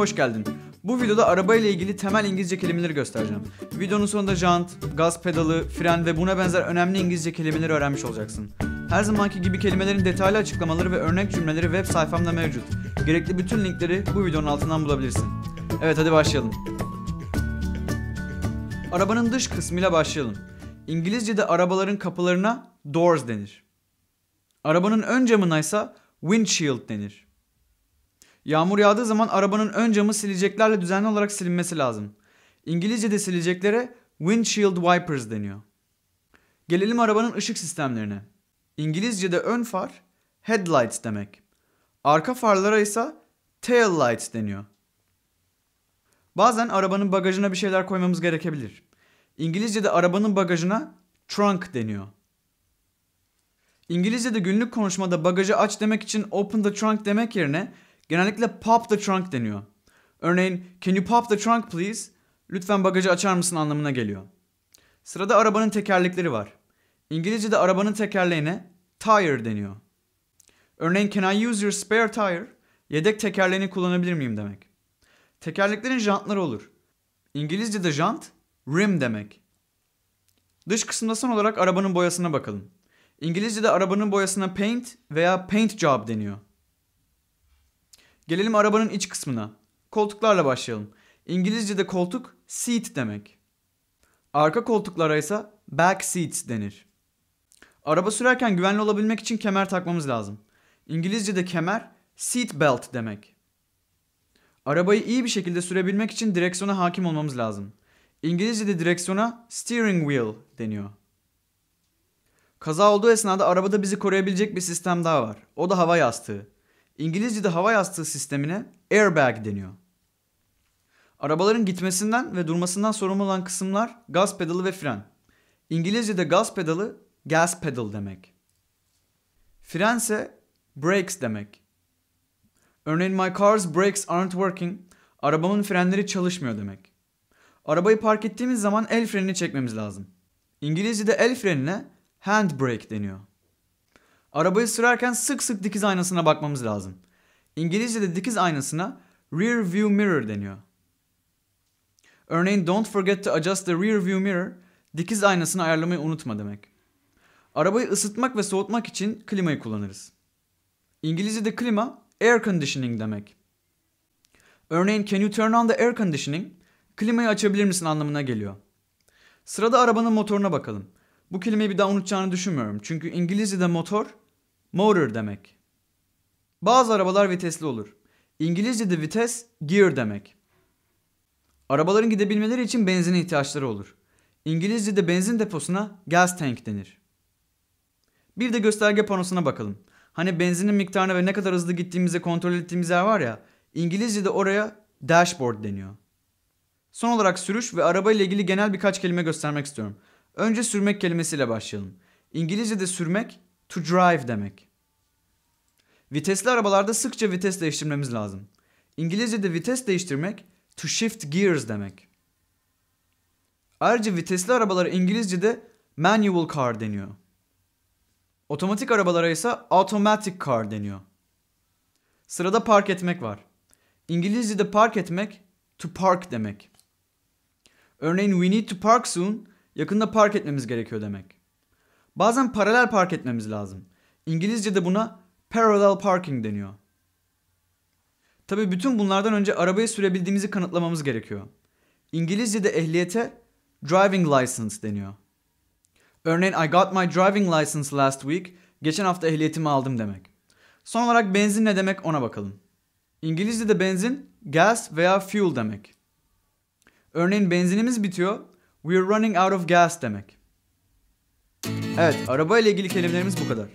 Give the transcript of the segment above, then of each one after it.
hoş geldin. Bu videoda arabayla ilgili temel İngilizce kelimeleri göstereceğim. Videonun sonunda jant, gaz pedalı, fren ve buna benzer önemli İngilizce kelimeleri öğrenmiş olacaksın. Her zamanki gibi kelimelerin detaylı açıklamaları ve örnek cümleleri web sayfamda mevcut. Gerekli bütün linkleri bu videonun altından bulabilirsin. Evet hadi başlayalım. Arabanın dış kısmıyla başlayalım. İngilizce'de arabaların kapılarına doors denir. Arabanın ön camına ise windshield denir. Yağmur yağdığı zaman arabanın ön camı sileceklerle düzenli olarak silinmesi lazım. İngilizce'de sileceklere windshield wipers deniyor. Gelelim arabanın ışık sistemlerine. İngilizce'de ön far headlights demek. Arka farlara ise tail lights deniyor. Bazen arabanın bagajına bir şeyler koymamız gerekebilir. İngilizce'de arabanın bagajına trunk deniyor. İngilizce'de günlük konuşmada bagajı aç demek için open the trunk demek yerine genellikle pop the trunk deniyor. Örneğin can you pop the trunk please? Lütfen bagajı açar mısın anlamına geliyor. Sırada arabanın tekerlekleri var. İngilizce'de arabanın tekerleğine tire deniyor. Örneğin can I use your spare tire? Yedek tekerleğini kullanabilir miyim demek. Tekerleklerin jantları olur. İngilizce'de jant rim demek. Dış kısımda son olarak arabanın boyasına bakalım. İngilizce'de arabanın boyasına paint veya paint job deniyor. Gelelim arabanın iç kısmına. Koltuklarla başlayalım. İngilizce'de koltuk seat demek. Arka koltuklara ise back seats denir. Araba sürerken güvenli olabilmek için kemer takmamız lazım. İngilizce'de kemer seat belt demek. Arabayı iyi bir şekilde sürebilmek için direksiyona hakim olmamız lazım. İngilizce'de direksiyona steering wheel deniyor. Kaza olduğu esnada arabada bizi koruyabilecek bir sistem daha var. O da hava yastığı. İngilizce'de hava yastığı sistemine airbag deniyor. Arabaların gitmesinden ve durmasından sorumlu olan kısımlar gaz pedalı ve fren. İngilizce'de gaz pedalı gas pedal demek. Fren ise brakes demek. Örneğin my car's brakes aren't working. Arabamın frenleri çalışmıyor demek. Arabayı park ettiğimiz zaman el frenini çekmemiz lazım. İngilizce'de el frenine hand brake deniyor. Arabayı sürerken sık sık dikiz aynasına bakmamız lazım. İngilizce'de dikiz aynasına rear view mirror deniyor. Örneğin don't forget to adjust the rear view mirror dikiz aynasını ayarlamayı unutma demek. Arabayı ısıtmak ve soğutmak için klimayı kullanırız. İngilizce'de klima air conditioning demek. Örneğin can you turn on the air conditioning? Klimayı açabilir misin anlamına geliyor. Sırada arabanın motoruna bakalım. Bu kelimeyi bir daha unutacağını düşünmüyorum. Çünkü İngilizce'de motor, motor demek. Bazı arabalar vitesli olur. İngilizce'de vites, gear demek. Arabaların gidebilmeleri için benzine ihtiyaçları olur. İngilizce'de benzin deposuna gas tank denir. Bir de gösterge panosuna bakalım. Hani benzinin miktarını ve ne kadar hızlı gittiğimizi kontrol ettiğimiz yer var ya, İngilizce'de oraya dashboard deniyor. Son olarak sürüş ve araba ile ilgili genel birkaç kelime göstermek istiyorum. Önce sürmek kelimesiyle başlayalım. İngilizce'de sürmek to drive demek. Vitesli arabalarda sıkça vites değiştirmemiz lazım. İngilizce'de vites değiştirmek to shift gears demek. Ayrıca vitesli arabalara İngilizce'de manual car deniyor. Otomatik arabalara ise automatic car deniyor. Sırada park etmek var. İngilizce'de park etmek to park demek. Örneğin we need to park soon Yakında park etmemiz gerekiyor demek. Bazen paralel park etmemiz lazım. İngilizce'de buna parallel parking deniyor. Tabi bütün bunlardan önce arabayı sürebildiğimizi kanıtlamamız gerekiyor. İngilizce'de ehliyete driving license deniyor. Örneğin I got my driving license last week. Geçen hafta ehliyetimi aldım demek. Son olarak benzin ne demek ona bakalım. İngilizce'de benzin gas veya fuel demek. Örneğin benzinimiz bitiyor We are running out of gas demek. Evet, araba ile ilgili kelimelerimiz bu kadar.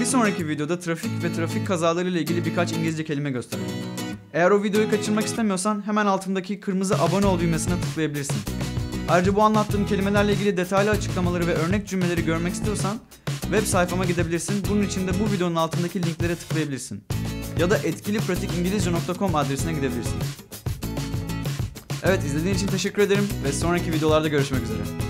Bir sonraki videoda trafik ve trafik kazaları ile ilgili birkaç İngilizce kelime göstereceğim. Eğer o videoyu kaçırmak istemiyorsan hemen altındaki kırmızı abone ol düğmesine tıklayabilirsin. Ayrıca bu anlattığım kelimelerle ilgili detaylı açıklamaları ve örnek cümleleri görmek istiyorsan web sayfama gidebilirsin. Bunun için de bu videonun altındaki linklere tıklayabilirsin. Ya da etkilipratikinglizce.com adresine gidebilirsin. Evet izlediğiniz için teşekkür ederim ve sonraki videolarda görüşmek üzere.